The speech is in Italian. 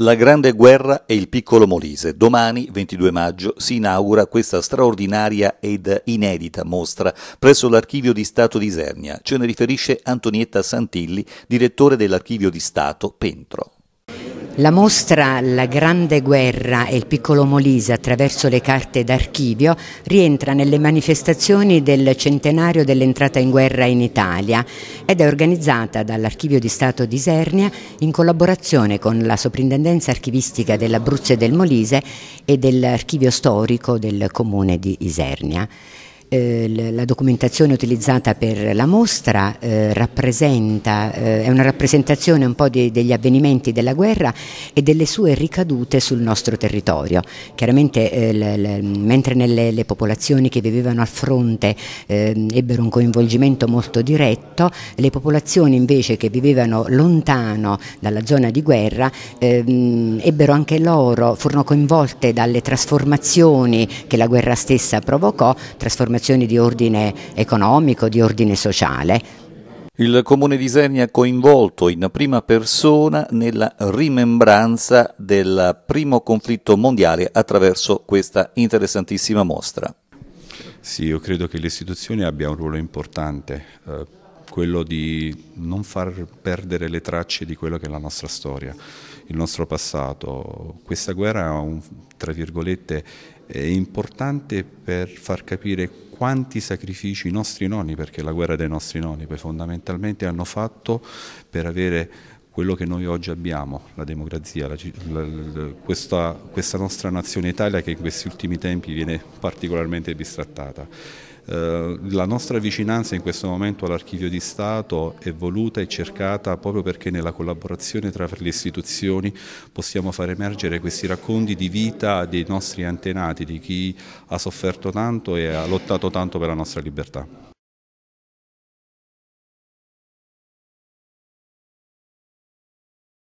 La Grande Guerra e il Piccolo Molise. Domani, 22 maggio, si inaugura questa straordinaria ed inedita mostra presso l'Archivio di Stato di Isernia. Ce ne riferisce Antonietta Santilli, direttore dell'Archivio di Stato Pentro. La mostra La Grande Guerra e il Piccolo Molise attraverso le carte d'archivio rientra nelle manifestazioni del centenario dell'entrata in guerra in Italia ed è organizzata dall'Archivio di Stato di Isernia in collaborazione con la Soprintendenza Archivistica dell'Abruzzo e del Molise e dell'Archivio Storico del Comune di Isernia. Eh, la documentazione utilizzata per la mostra eh, eh, è una rappresentazione un po' di, degli avvenimenti della guerra e delle sue ricadute sul nostro territorio. Chiaramente eh, le, le, mentre nelle le popolazioni che vivevano al fronte eh, ebbero un coinvolgimento molto diretto, le popolazioni invece che vivevano lontano dalla zona di guerra ehm, ebbero anche loro, furono coinvolte dalle trasformazioni che la guerra stessa provocò, trasformazioni affermazioni di ordine economico, di ordine sociale. Il comune di Isernia è coinvolto in prima persona nella rimembranza del primo conflitto mondiale attraverso questa interessantissima mostra. Sì, io credo che l'istituzione abbia un ruolo importante eh, quello di non far perdere le tracce di quella che è la nostra storia, il nostro passato. Questa guerra, tra virgolette, è importante per far capire quanti sacrifici i nostri nonni, perché la guerra dei nostri nonni poi fondamentalmente hanno fatto per avere quello che noi oggi abbiamo, la democrazia, la, la, questa, questa nostra nazione Italia che in questi ultimi tempi viene particolarmente bistrattata. Eh, la nostra vicinanza in questo momento all'Archivio di Stato è voluta e cercata proprio perché nella collaborazione tra le istituzioni possiamo far emergere questi racconti di vita dei nostri antenati, di chi ha sofferto tanto e ha lottato tanto per la nostra libertà.